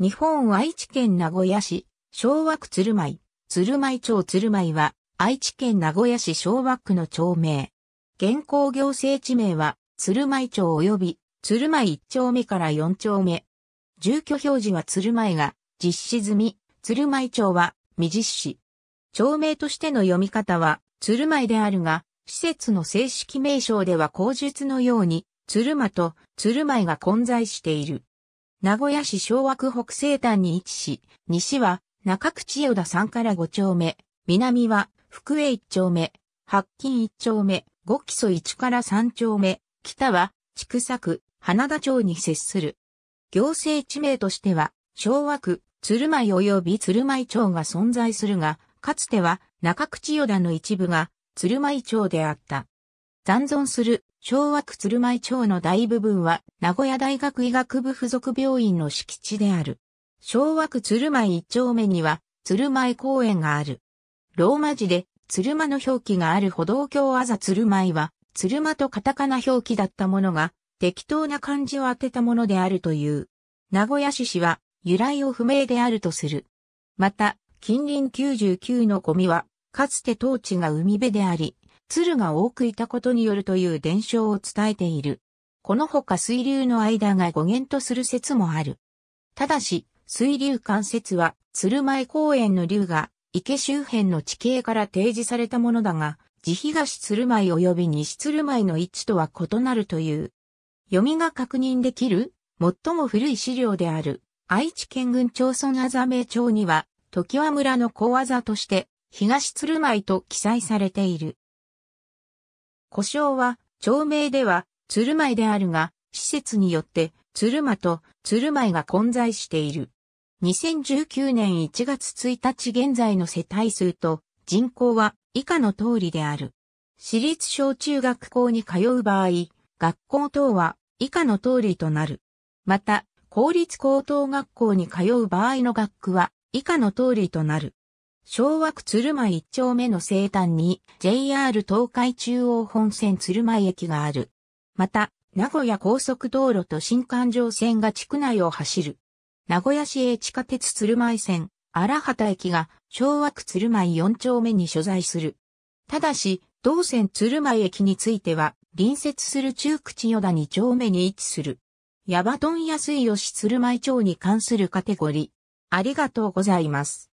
日本愛知県名古屋市、昭和区鶴舞、鶴舞町鶴舞は、愛知県名古屋市昭和区の町名。現行行政地名は、鶴舞町及び、鶴舞1丁目から4丁目。住居表示は鶴舞が、実施済み、鶴舞町は、未実施。町名としての読み方は、鶴舞であるが、施設の正式名称では口述のように、鶴舞と鶴舞が混在している。名古屋市昭和区北西端に位置し、西は中口千代田3から5丁目、南は福江1丁目、白金1丁目、五基礎1から3丁目、北は千草区、花田町に接する。行政地名としては、昭和区、鶴舞及び鶴舞町が存在するが、かつては中口千代田の一部が鶴舞町であった。残存する昭和区鶴舞町の大部分は名古屋大学医学部附属病院の敷地である。昭和区鶴舞一丁目には鶴舞公園がある。ローマ字で鶴間の表記がある歩道橋あざ鶴舞は鶴間とカタカナ表記だったものが適当な漢字を当てたものであるという。名古屋市市は由来を不明であるとする。また近隣99のゴミはかつて当地が海辺であり、鶴が多くいたことによるという伝承を伝えている。このほか水流の間が語源とする説もある。ただし、水流関節は、鶴舞公園の流が、池周辺の地形から提示されたものだが、地東鶴舞及び西鶴舞の位置とは異なるという。読みが確認できる、最も古い資料である、愛知県郡町村あざめ町には、時和村の小技として、東鶴舞と記載されている。故障は、町名では、鶴舞であるが、施設によって、鶴舞と鶴舞が混在している。2019年1月1日現在の世帯数と人口は以下の通りである。私立小中学校に通う場合、学校等は以下の通りとなる。また、公立高等学校に通う場合の学区は以下の通りとなる。昭和区鶴舞一丁目の西端に JR 東海中央本線鶴舞駅がある。また、名古屋高速道路と新環状線が地区内を走る。名古屋市営地下鉄鶴舞線、荒畑駅が昭和区鶴舞四丁目に所在する。ただし、同線鶴舞駅については、隣接する中口与田二丁目に位置する。ヤバトン安井吉鶴舞町に関するカテゴリー。ありがとうございます。